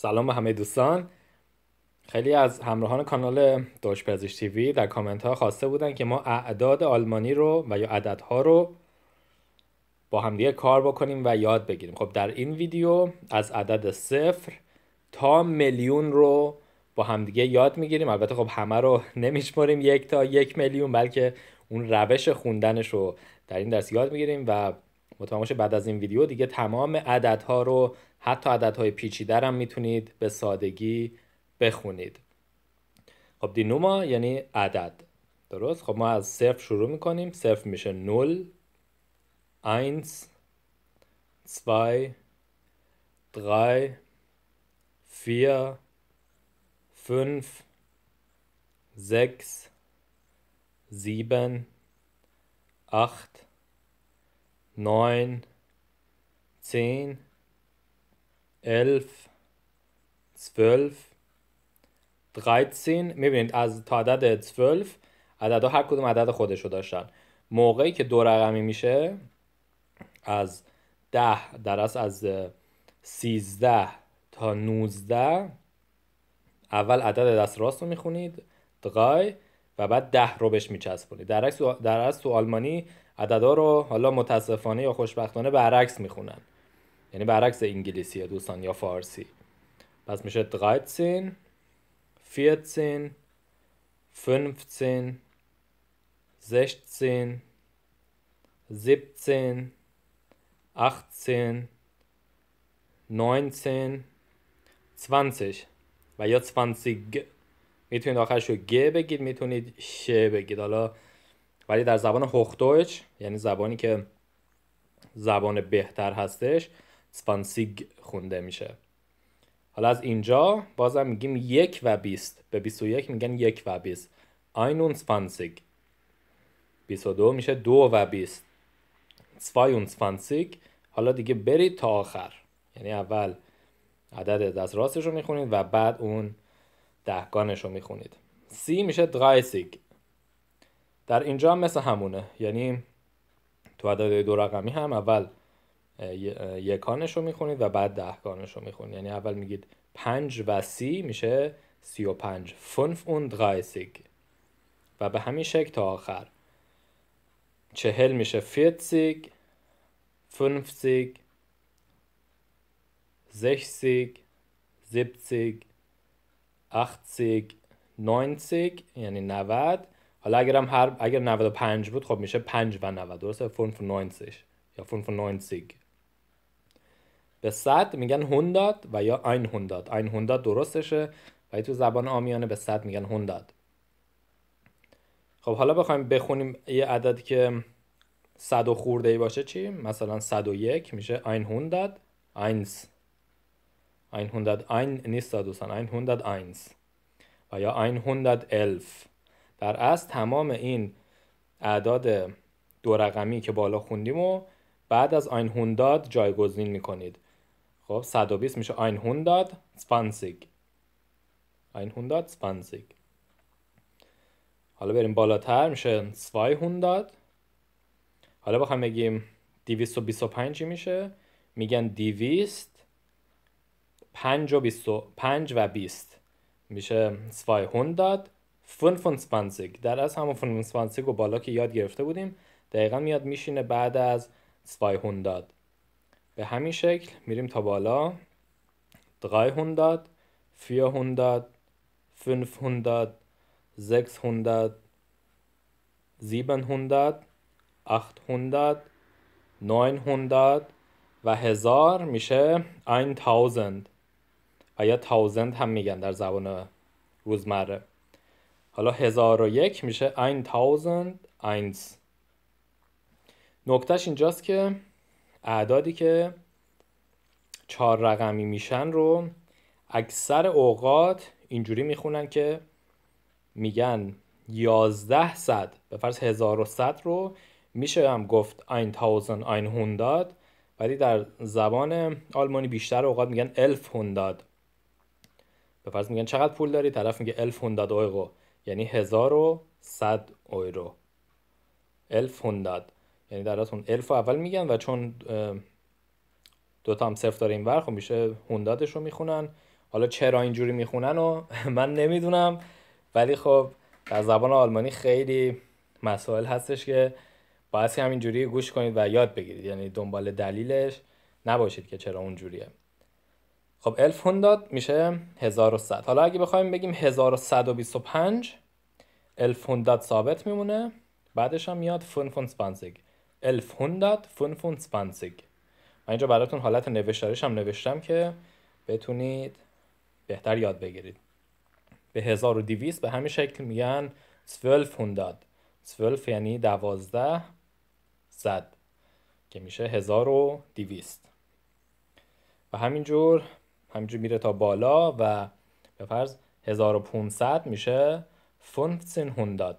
سلام به همه دوستان خیلی از همراهان کانال دوش پزش تیوی در کامنت ها خواسته بودن که ما اعداد آلمانی رو و یا ها رو با همدیگه کار بکنیم و یاد بگیریم خب در این ویدیو از عدد صفر تا میلیون رو با همدیگه یاد میگیریم البته خب همه رو نمیشماریم یک تا یک میلیون بلکه اون روش خوندنش رو در این درس یاد میگیریم و مثلا بعد از این ویدیو دیگه تمام عدد ها رو حتی عدد های پیچیدارم میتونید به سادگی بخونید. خب نو ما یعنی عدد. درست؟ خب ما از صفر شروع میکنیم. صفر میشه 0، 1، 2، 3، 4، 5، 6، 7، 8. 9، 10, 11، 12 13 میبینید از تا عدد 12 ها هر کدوم عدد خودش رو داشتن موقعی که دو رقمی میشه از 10 در از از 13 تا 19 اول عدد دست راست رو میخونید دقای و بعد ده رو بهش میچسبونی در عکس در عکس تو آلمانی عددا رو حالا متاسفانه یا خوشبختانه برعکس میخونن یعنی برعکس انگلیسی دوستان یا فارسی پس میشه 13 14 15 16 17 18 19 20 و یا 20 میتونید آخرش رو گ بگید میتونید ش بگید حالا ولی در زبان هوختوچ یعنی زبانی که زبان بهتر هستش سفانسیگ خونده میشه حالا از اینجا بازم میگیم یک و بیست به بیست و یک میگن یک و بیست آینون سفانسیگ بیست و دو میشه دو و بیست سفایون سفانسیگ حالا دیگه برید تا آخر یعنی اول عدد دست راستش رو میخونید و بعد اون دا گانه شو میخونید سی میشه 30 در اینجا مثل همونه یعنی تو اعداد دو رقمی هم اول یکانشو میخونید و بعد دهگانشو میخون یعنی اول میگید پنج و سی میشه 35 35 و به همین شک تا آخر 40 میشه 40 50 60 70 80 90 یعنی 90 حالا اگرم هر اگر 95 بود خب میشه 5 و 90 درسته 90 یا 90 به 100 میگن 100 و یا 100 100 درستشه و تو زبان آمیانه به 100 میگن 100 خب حالا بخوایم بخونیم یه عدد که 100 و خورده ای باشه چی مثلا 101 میشه 100 1 101 نیست دوستان 101 و یا 111 در از تمام این اعداد دو رقمی که بالا خوندیم و بعد از 100 جایگزین میکنید خب 120 میشه 100 سپانسیگ 100 سپانسیگ حالا بریم بالاتر میشه 200 حالا بخوام بگیم 225 میشه میگن 200 5 و و 20 میشه 200 25 در از همون 25 و بالا که یاد گرفته بودیم دقیقا میاد میشینه بعد از 200 به همین شکل میریم تا بالا 300 400 500 600 700 800 900 و هزار میشه 1000 و یا تاوزند هم میگن در زبان روزمره حالا هزار و یک میشه این تاوزند اینز نکتهش اینجاست که اعدادی که چهار رقمی میشن رو اکثر اوقات اینجوری میخونن که میگن یازده صد به فرض هزار و صد رو میشه هم گفت این تاوزن این هونداد ولی در زبان آلمانی بیشتر اوقات میگن الف هونداد به میگن چقدر پول داری طرف میگه 1100 ایرو یعنی 1100 اویرو 1100 یعنی در اون الف اول میگن و چون دو تا هم صفر داره این خب میشه هوندادش رو میخونن حالا چرا اینجوری میخونن و من نمیدونم ولی خب در زبان آلمانی خیلی مسائل هستش که باید همینجوری گوش کنید و یاد بگیرید یعنی دنبال دلیلش نباشید که چرا اونجوریه خب 1100 میشه 1100 حالا اگه بخوایم بگیم 1125 1100 ثابت میمونه بعدش هم میاد 25 1125 من اینجا براتون حالت نوشتارش هم نوشتم که بتونید بهتر یاد بگیرید به 1200 به همین شکل میگن 1200 12 یعنی 12 زد که میشه 1200 و همینجور همینجور میره تا بالا و به فرض 1500 میشه 1500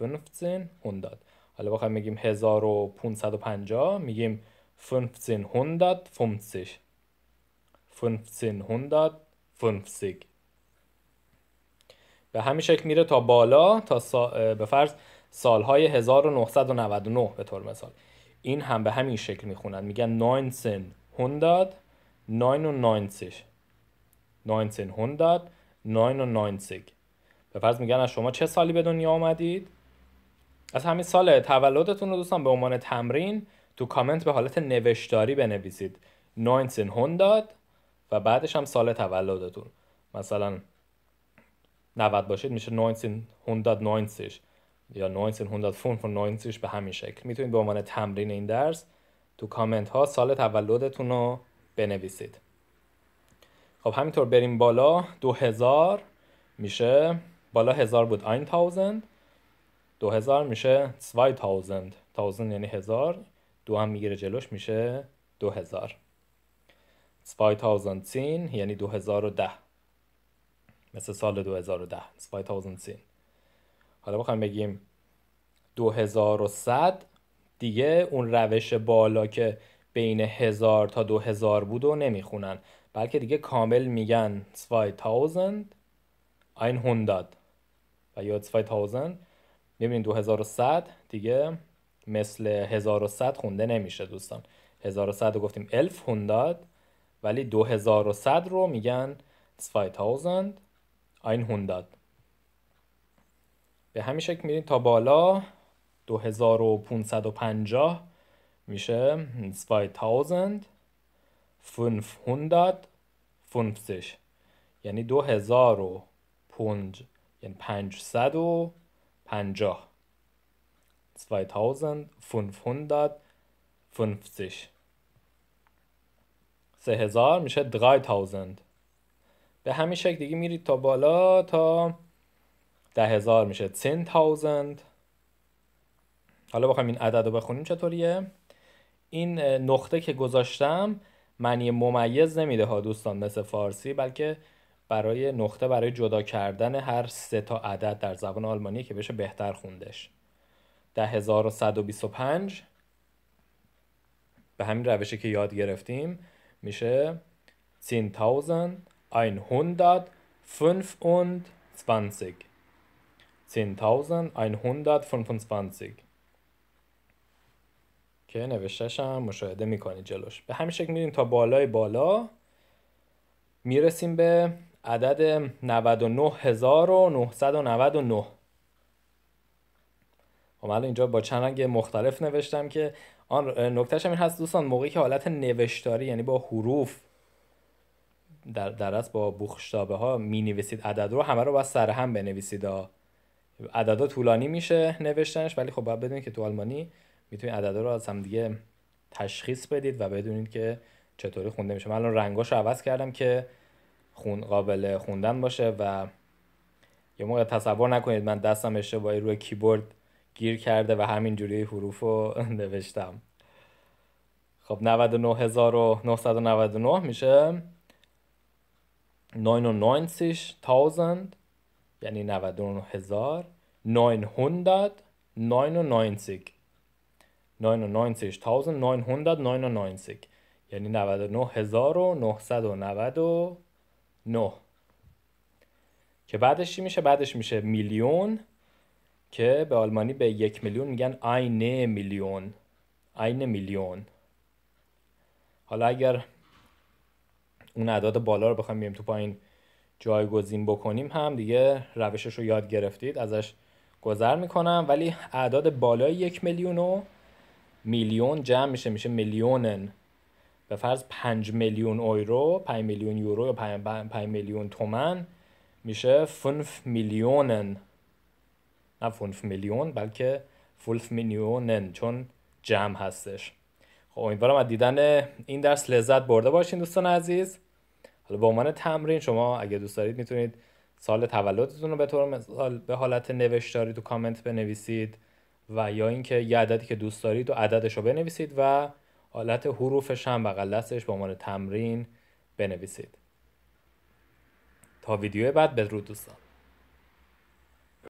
1500. حالا بخوایم بگیم 1550 میگیم 1550 1550 به همین شکل میره تا بالا تا سا... به فرض سالهای 1999 به طور مثال این هم به همین شکل میخونن میگن 1900 99 1999 به فرض میگن از شما چه سالی به دنیا آمدید از همین سال تولدتون رو دوستان به عنوان تمرین تو کامنت به حالت نوشتاری بنویسید 1900 و بعدش هم سال تولدتون مثلا 90 باشید میشه 1990 یا 1995 به همین شکل میتونید به عنوان تمرین این درس تو کامنت ها سال تولدتون رو بنویسید خب همینطور بریم بالا 2000 میشه بالا 1000 بود 1000 2000 میشه 2000 1000 یعنی هزار دو هم میگیره جلوش میشه 2000 2010 یعنی 2010 مثل سال 2010 2010 حالا بخوام بگیم 2100 دیگه اون روش بالا که بین هزار تا دو هزار بود و نمیخونن بلکه دیگه کامل میگن 2000 100 هنداد و یا 2000 میبینید 2100 دیگه مثل 1100 خونده نمیشه دوستان 1100 رو گفتیم 1100 ولی 2100 رو میگن 2000 این هنداد به همین شکل میرین تا بالا 2550 میشه 2550 یعنی پنج یعنی 550 2550 3000 میشه 3000 به همین شکل دیگه میرید تا بالا تا ده هزار میشه 10000 حالا بخوایم این عدد رو بخونیم چطوریه؟ این نقطه که گذاشتم معنی ممیز نمیده ها دوستان مثل فارسی بلکه برای نقطه برای جدا کردن هر سه تا عدد در زبان آلمانی که بشه بهتر خوندش و پنج به همین روشی که یاد گرفتیم میشه 10125 10125 که نوشتش هم مشاهده میکنید جلوش به همین شکل میریم تا بالای بالا میرسیم به عدد 99999 خب الان اینجا با چند رنگ مختلف نوشتم که آن نکتهش هم این هست دوستان موقعی که حالت نوشتاری یعنی با حروف در درس با بخشتابه ها می نویسید عدد رو همه رو با سر هم بنویسید عددا طولانی میشه نوشتنش ولی خب باید بدونید که تو آلمانی میتونید عددا رو از هم دیگه تشخیص بدید و بدونید که چطوری خونده میشه من الان رنگاش رو عوض کردم که خون قابل خوندن باشه و یه موقع تصور نکنید من دستم اشتباهی روی کیبورد گیر کرده و همینجوری حروف رو نوشتم خب 99999 میشه 99000 یعنی 99. 99999 یعنی 99999 که بعدش چی میشه بعدش میشه میلیون که به آلمانی به یک میلیون میگن آینه میلیون آینه میلیون حالا اگر اون اعداد بالا رو بخوایم بیم تو پایین جایگزین بکنیم هم دیگه روشش رو یاد گرفتید ازش گذر میکنم ولی اعداد بالای یک میلیون رو میلیون جمع میشه میشه میلیونن به فرض 5 میلیون یورو 5 میلیون یورو یا 5 میلیون تومن میشه 5 میلیونن نه 5 میلیون بلکه 5 میلیونن چون جمع هستش خب امیدوارم از دیدن این درس لذت برده باشین دوستان عزیز حالا به عنوان تمرین شما اگه دوست دارید میتونید سال تولدتون رو به طور مثال به حالت نوشتاری تو کامنت بنویسید و یا اینکه یه عددی که دوست دارید و عددش رو بنویسید و حالت حروفش هم بغل دستش به عنوان تمرین بنویسید تا ویدیو بعد بدرود دوستان